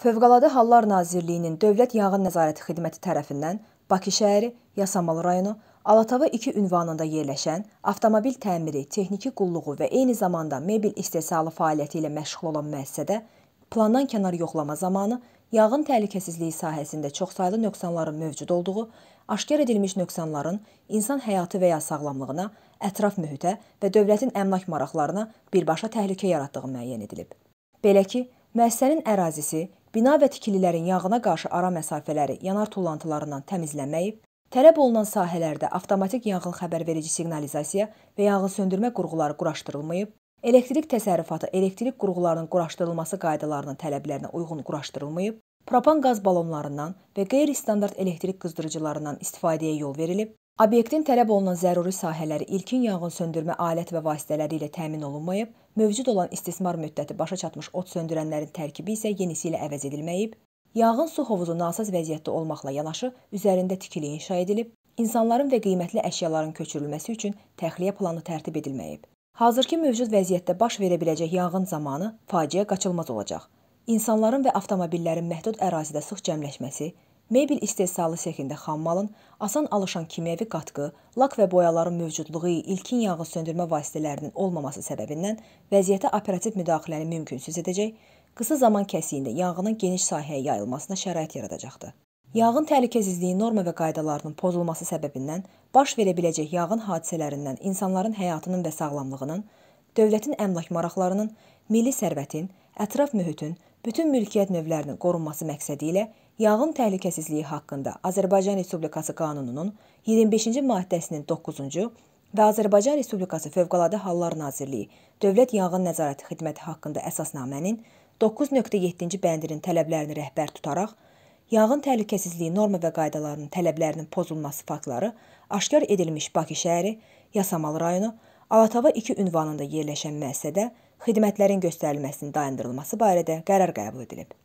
Fövqəladə Hallar Nazirliyinin Dövlət Yanğın Nəzarəti Xidməti tərəfindən Bakı şəhəri, Yasamalı rayonu, Alatava 2 ünvanında yerləşən avtomobil təmiri, texniki qulluğu və eyni zamanda mebel istehsalı fəaliyyəti ilə məşğul olan müəssisədə plandan kənar yoxlama zamanı yanğın təhlükəsizliyi sahəsində çoxsaylı nöqsanların mövcud olduğu, aşkar edilmiş nöqsanların insan həyatı və ya sağlamlığına, ətraf mühitə və dövlətin əmlak maraqlarına birbaşa təhlükə yaratdığı müəyyən edilib. Belə ki, müəssisənin ərazisi bina və tikililərin yağına qarşı ara məsafələri yanar tullantılarından təmizlənməyib, tələb olunan sahələrdə avtomatik yanğın xəbərverici siqnalizasiya və yanğın söndürmə qurğuları quraşdırılmayıb, elektrik təsərrüfatı elektrik qurğularının quraşdırılması qaydalarının tələblərinə uyğun quraşdırılmayıb, propan qaz balonlarından və qeyri-standart elektrik qızdırıcılarından istifadəyə yol verilib, Obyektin tələb olunan zəruri sahələri ilkin yanğın söndürmə alət və vasitələri ilə təmin olunmayıb, mövcud olan istismar müddəti başa çatmış od söndürənlərin tərkibi isə yenisi ilə əvəz edilməyib, yağın su hovuzu nasaz vəziyyətdə olmaqla yanaşı üzərində tikili inşa edilib, insanların və qiymətli əşyaların köçürülməsi üçün təxliyə planı tərtib edilməyib. Hazırki mövcud vəziyyətdə baş verə biləcək yağın zamanı faciə qaçılmaz olacaq. İnsanların və avtomobillərin məhdud ərazidə sıx cəmləşməsi, mebel istehsalı sexində xammalın asan alışan kimyəvi qatqı, lak və boyaların mövcudluğu, ilkin yanğı söndürmə vasitələrinin olmaması səbəbindən vəziyyətə operativ müdaxiləni mümkünsüz edəcək, qısa zaman kəsiyində yanğının geniş sahəyə yayılmasına şərait yaradacaqdır. Yanğın təhlükəsizliyi norma və qaydalarının pozulması səbəbindən baş verə biləcək yanğın hadisələrindən insanların həyatının və sağlamlığının, dövlətin əmlak maraqlarının, milli sərvətin, ətraf mühitin, bütün mülkiyyət növlərinin qorunması məqsədi ilə Yanğın təhlükəsizliyi haqqında Azərbaycan Respublikası qanununun 25-ci maddəsinin 9-cu və Azərbaycan Respublikası Fövqəladə Hallar Nazirliyi Dövlət Yanğın Nəzarəti Xidməti haqqında əsasnamənin 9.7-ci bəndinin tələblərini rəhbər tutaraq yanğın təhlükəsizliyi norma və qaydalarının tələblərinin pozulması faktları aşkar edilmiş Bakı şəhəri, Yasamalı rayonu, Alatava 2 ünvanında yerləşən müəssisədə xidmətlərin göstərilməsinin dayandırılması barədə qərar qəbul edilib.